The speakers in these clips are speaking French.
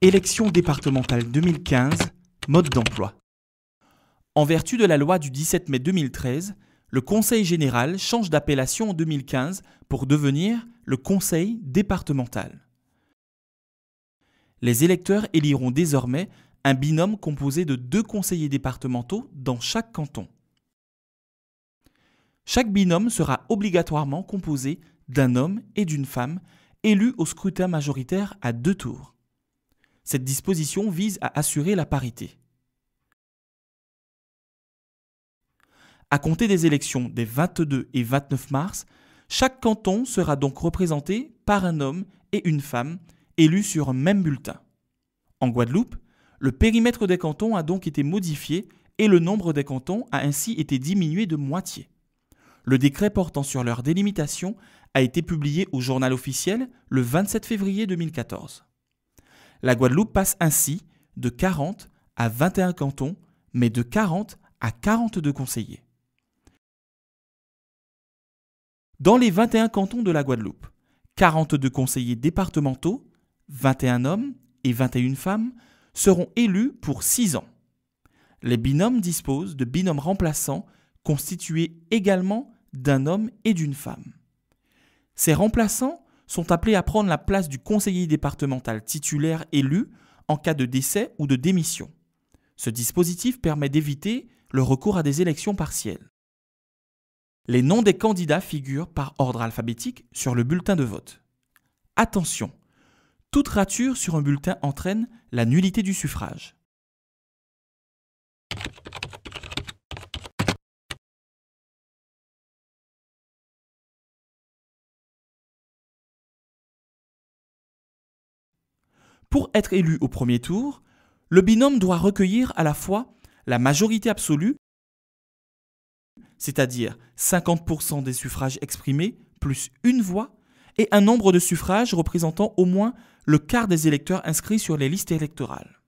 Élection départementale 2015, mode d'emploi. En vertu de la loi du 17 mai 2013, le Conseil général change d'appellation en 2015 pour devenir le Conseil départemental. Les électeurs éliront désormais un binôme composé de deux conseillers départementaux dans chaque canton. Chaque binôme sera obligatoirement composé d'un homme et d'une femme élus au scrutin majoritaire à deux tours. Cette disposition vise à assurer la parité. À compter des élections des 22 et 29 mars, chaque canton sera donc représenté par un homme et une femme élus sur un même bulletin. En Guadeloupe, le périmètre des cantons a donc été modifié et le nombre des cantons a ainsi été diminué de moitié. Le décret portant sur leur délimitation a été publié au journal officiel le 27 février 2014. La Guadeloupe passe ainsi de 40 à 21 cantons, mais de 40 à 42 conseillers. Dans les 21 cantons de la Guadeloupe, 42 conseillers départementaux, 21 hommes et 21 femmes seront élus pour 6 ans. Les binômes disposent de binômes remplaçants constitués également d'un homme et d'une femme. Ces remplaçants sont appelés à prendre la place du conseiller départemental titulaire élu en cas de décès ou de démission. Ce dispositif permet d'éviter le recours à des élections partielles. Les noms des candidats figurent par ordre alphabétique sur le bulletin de vote. Attention, toute rature sur un bulletin entraîne la nullité du suffrage. Pour être élu au premier tour, le binôme doit recueillir à la fois la majorité absolue, c'est-à-dire 50% des suffrages exprimés, plus une voix, et un nombre de suffrages représentant au moins le quart des électeurs inscrits sur les listes électorales.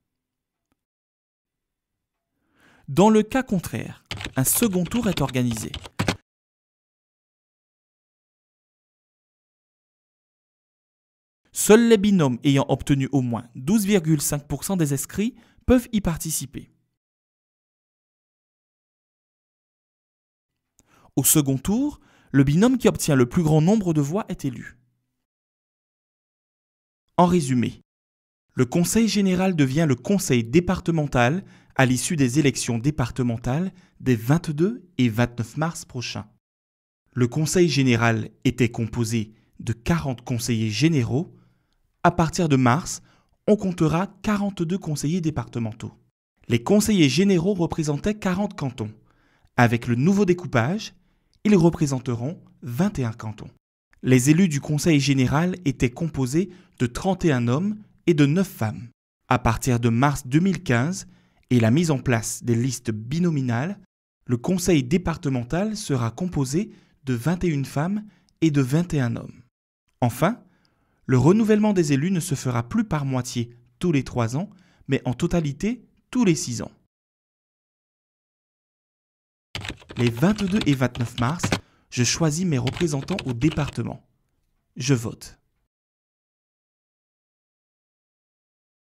Dans le cas contraire, un second tour est organisé, Seuls les binômes ayant obtenu au moins 12,5% des inscrits peuvent y participer. Au second tour, le binôme qui obtient le plus grand nombre de voix est élu. En résumé, le Conseil général devient le Conseil départemental à l'issue des élections départementales des 22 et 29 mars prochains. Le Conseil général était composé de 40 conseillers généraux à partir de mars, on comptera 42 conseillers départementaux. Les conseillers généraux représentaient 40 cantons. Avec le nouveau découpage, ils représenteront 21 cantons. Les élus du Conseil général étaient composés de 31 hommes et de 9 femmes. À partir de mars 2015 et la mise en place des listes binominales, le Conseil départemental sera composé de 21 femmes et de 21 hommes. Enfin, le renouvellement des élus ne se fera plus par moitié tous les trois ans, mais en totalité tous les six ans. Les 22 et 29 mars, je choisis mes représentants au département. Je vote.